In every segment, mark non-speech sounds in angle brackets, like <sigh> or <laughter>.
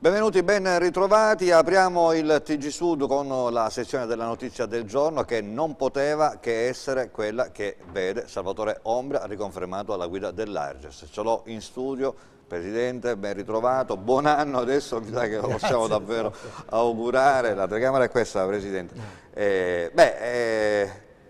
Benvenuti, ben ritrovati. Apriamo il TG Sud con la sezione della notizia del giorno che non poteva che essere quella che vede Salvatore Ombra riconfermato alla guida dell'Arges. Ce l'ho in studio. Presidente, ben ritrovato, buon anno adesso, mi sa che lo possiamo davvero augurare, la telecamera è questa Presidente. Eh, beh, eh,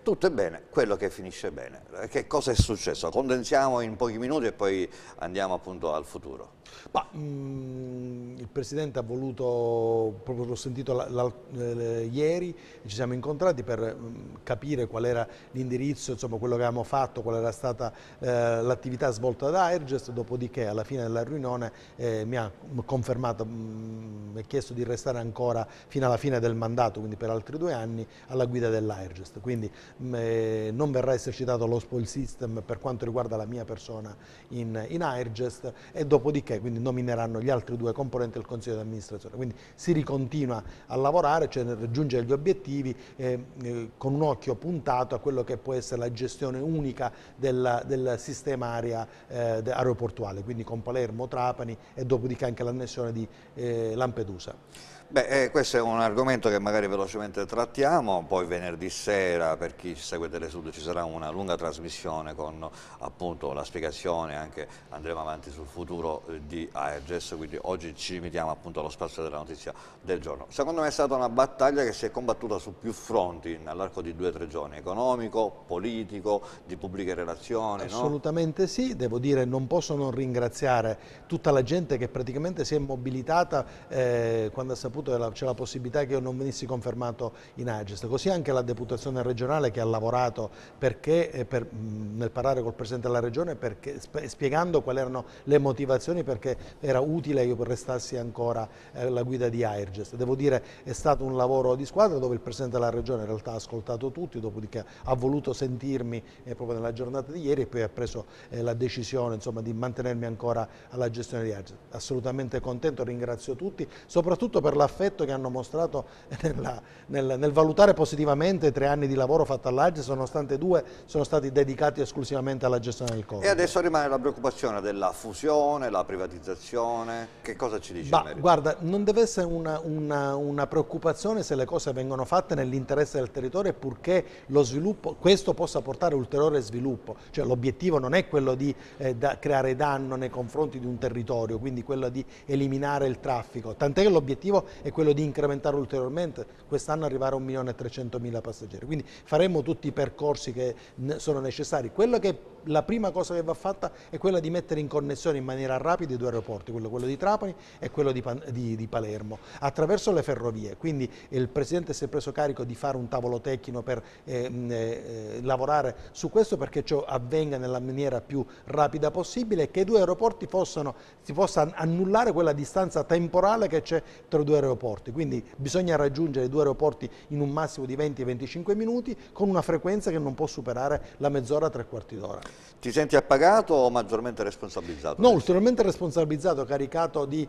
tutto è bene, quello che finisce bene. Che cosa è successo? Condensiamo in pochi minuti e poi andiamo appunto al futuro. Ma, mh, mm, il Presidente ha voluto, proprio l'ho sentito la, la, eh, ieri, ci siamo incontrati per mh, mm, capire qual era l'indirizzo, insomma quello che avevamo fatto, qual era stata eh, l'attività svolta da Airgest, dopodiché alla fine della riunione eh, mi ha confermato, mh, mi ha chiesto di restare ancora fino alla fine del mandato, quindi per altri due anni, alla guida dell'Airgest. Quindi non verrà esercitato lo spoil system per quanto riguarda la mia persona in, in Airgest e dopodiché quindi nomineranno gli altri due componenti del Consiglio di amministrazione. Quindi si ricontinua a lavorare, cioè raggiungere gli obiettivi eh, eh, con un occhio puntato a quello che può essere la gestione unica della, del sistema aria, eh, aeroportuale, quindi con Palermo, Trapani e dopodiché anche l'annessione di eh, Lampedusa. Beh, eh, questo è un argomento che magari velocemente trattiamo, poi venerdì sera per chi segue Telesud ci sarà una lunga trasmissione con appunto la spiegazione, anche andremo avanti sul futuro eh, di Aerges, quindi oggi ci limitiamo appunto allo spazio della notizia del giorno. Secondo me è stata una battaglia che si è combattuta su più fronti nell'arco di due o tre giorni, economico, politico, di pubbliche relazioni. Assolutamente no? sì, devo dire non posso non ringraziare tutta la gente che praticamente si è mobilitata eh, quando ha saputo saputo c'è la possibilità che io non venissi confermato in Agest, così anche la deputazione regionale che ha lavorato perché, eh, per, nel parlare col Presidente della Regione perché, spiegando quali erano le motivazioni perché era utile io restassi ancora alla eh, guida di Airgest. Devo dire è stato un lavoro di squadra dove il Presidente della Regione in realtà ha ascoltato tutti, dopodiché ha voluto sentirmi eh, proprio nella giornata di ieri e poi ha preso la decisione insomma, di mantenermi ancora alla gestione di Airgest. Assolutamente contento, ringrazio tutti, soprattutto per la l'affetto che hanno mostrato <laughs> nella, nel, nel, valutare positivamente tre anni di lavoro fatto all'Agis, nonostante due sono stati dedicati esclusivamente alla gestione del Covid. E adesso rimane la preoccupazione della fusione, la privatizzazione, che cosa ci dice? Ma, guarda, non deve essere una, una, una preoccupazione se le cose vengono fatte nell'interesse del territorio e purché lo sviluppo, questo possa portare ulteriore sviluppo, cioè l'obiettivo non è quello di eh, da, creare danno nei confronti di un territorio, quindi quello di eliminare il traffico, tant'è che l'obiettivo è quello di incrementare ulteriormente, quest'anno arrivare a 1.300.000 passeggeri. Quindi faremo tutti i percorsi che sono necessari. Che, la prima cosa che va fatta è quella di mettere in connessione in maniera rapida i due aeroporti, quello, quello di Trapani e quello di, di, di, Palermo, attraverso le ferrovie. Quindi il Presidente si è preso carico di fare un tavolo tecnico per eh, eh, lavorare su questo perché ciò avvenga nella maniera più rapida possibile e che i due aeroporti possano, si possa annullare quella distanza temporale che c'è tra i due aeroporti aeroporti, quindi bisogna raggiungere i due aeroporti in un massimo di 20-25 minuti con una frequenza che non può superare la mezz'ora, tre quarti d'ora. Ti senti appagato o maggiormente responsabilizzato? No, ulteriormente responsabilizzato, caricato di,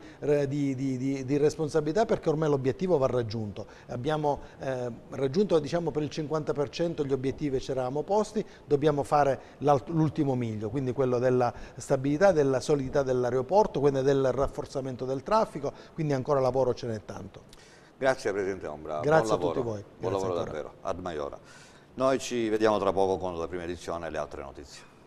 di, di, di responsabilità perché ormai l'obiettivo va raggiunto. Abbiamo eh, raggiunto diciamo, per il 50% gli obiettivi che ci eravamo posti, dobbiamo fare l'ultimo miglio, quindi quello della stabilità, della solidità dell'aeroporto, quindi del rafforzamento del traffico, quindi ancora lavoro ce n'è tanto. Grazie Presidente Ombra, Grazie buon a lavoro. tutti voi. Buon Grazie lavoro ancora. davvero, ad maiora. Noi ci vediamo tra poco con la prima edizione e le altre notizie.